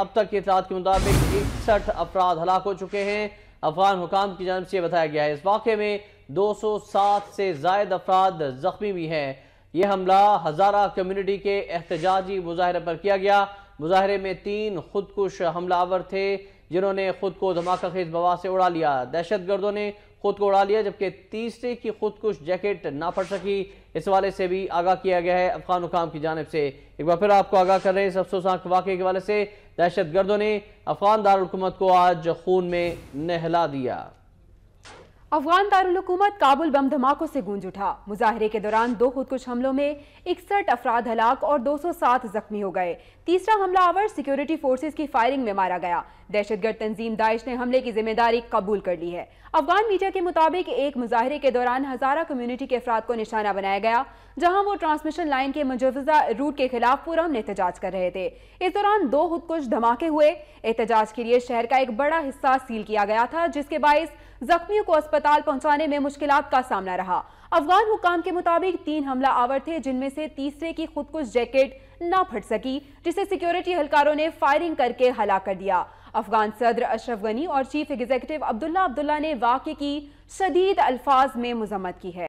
अब तक के इतलात के मुताबिक इकसठ अफराद हलाक हो चुके हैं अफगान हुकाम की जानब से बताया गया है इस वाक़े में 207 से जायद अफराद जख्मी भी हैं यह हमला हज़ारा कम्यूनिटी के एहतजाजी मुजाहरे पर किया गया मुजाहरे में तीन खुदकुश हमलावर थे जिन्होंने खुद को धमाका खेज बवा से उड़ा लिया दहशत गर्दों ने खुद को उड़ा लिया जबकि तीसरे की खुदकुश जैकेट ना फट सकी इस हवाले से भी आगाह किया गया है अफगान हुकाम की जानब से एक बार फिर आपको आगाह कर रहे हैं अफसोसनाक वाक़े के हवाले से दहशत गर्दों ने अफगान दारकूमत को आज खून में नहला दिया अफगान दारकूमत काबुल बम धमाकों से गूंज उठा मुजाहरे के दौरान दो खुदकुश हमलों में इकसठ अफराद हलाक और 207 जख्मी हो गए तीसरा हमलावर सिक्योरिटी फोर्सेज की फायरिंग में मारा गया दहशतगर्द तंजीम दाइश ने हमले की जिम्मेदारी कबूल कर ली है अफगान मीडिया के मुताबिक एक मुजाहरे के दौरान हजारा कम्युनिटी के अफराद को निशाना बनाया गया जहां वो ट्रांसमिशन लाइन के मुजवजा रूट के खिलाफ पूरा एहतजाज कर रहे थे इस दौरान दो खुदकुश धमाके हुए एहतजाज के लिए शहर का एक बड़ा हिस्सा सील किया गया था जिसके बायस जख्मियों को अस्पताल पहुंचाने में मुश्किल का सामना रहा अफगान हुकाम के मुताबिक तीन हमला आवर थे जिनमें से तीसरे की खुदकुश जैकेट ना फट सकी जिसे सिक्योरिटी अहलकारों ने फायरिंग करके हला कर दिया अफगान सदर अशरफ गनी और चीफ एग्जीक्यूटिव अब्दुल्ला अब्दुल्ला ने वाक्य की शदीद अल्फाज में मजम्मत की है